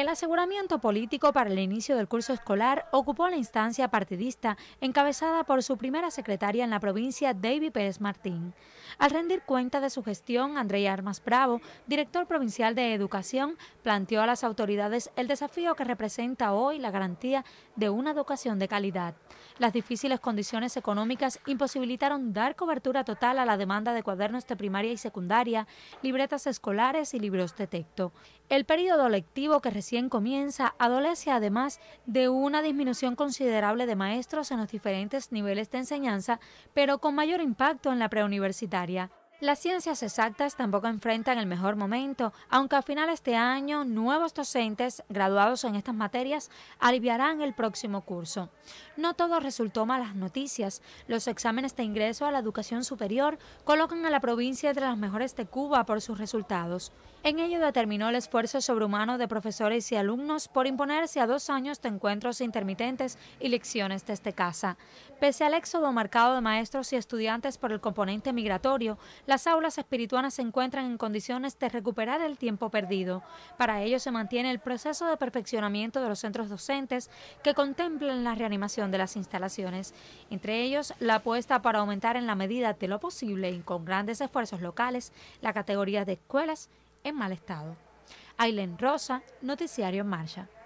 El aseguramiento político para el inicio del curso escolar ocupó la instancia partidista encabezada por su primera secretaria en la provincia, David Pérez Martín. Al rendir cuenta de su gestión, André Armas Bravo, director provincial de Educación, planteó a las autoridades el desafío que representa hoy la garantía de una educación de calidad. Las difíciles condiciones económicas imposibilitaron dar cobertura total a la demanda de cuadernos de primaria y secundaria, libretas escolares y libros de texto. El periodo lectivo que comienza adolece además de una disminución considerable de maestros en los diferentes niveles de enseñanza, pero con mayor impacto en la preuniversitaria. Las ciencias exactas tampoco enfrentan el mejor momento, aunque a finales de año nuevos docentes graduados en estas materias aliviarán el próximo curso. No todo resultó malas noticias. Los exámenes de ingreso a la educación superior colocan a la provincia entre las mejores de Cuba por sus resultados. En ello determinó el esfuerzo sobrehumano de profesores y alumnos por imponerse a dos años de encuentros intermitentes y lecciones desde casa. Pese al éxodo marcado de maestros y estudiantes por el componente migratorio, las aulas espirituanas se encuentran en condiciones de recuperar el tiempo perdido. Para ello se mantiene el proceso de perfeccionamiento de los centros docentes que contemplan la reanimación de las instalaciones, entre ellos la apuesta para aumentar en la medida de lo posible y con grandes esfuerzos locales la categoría de escuelas en mal estado. Ailen Rosa, Noticiario en Marcha.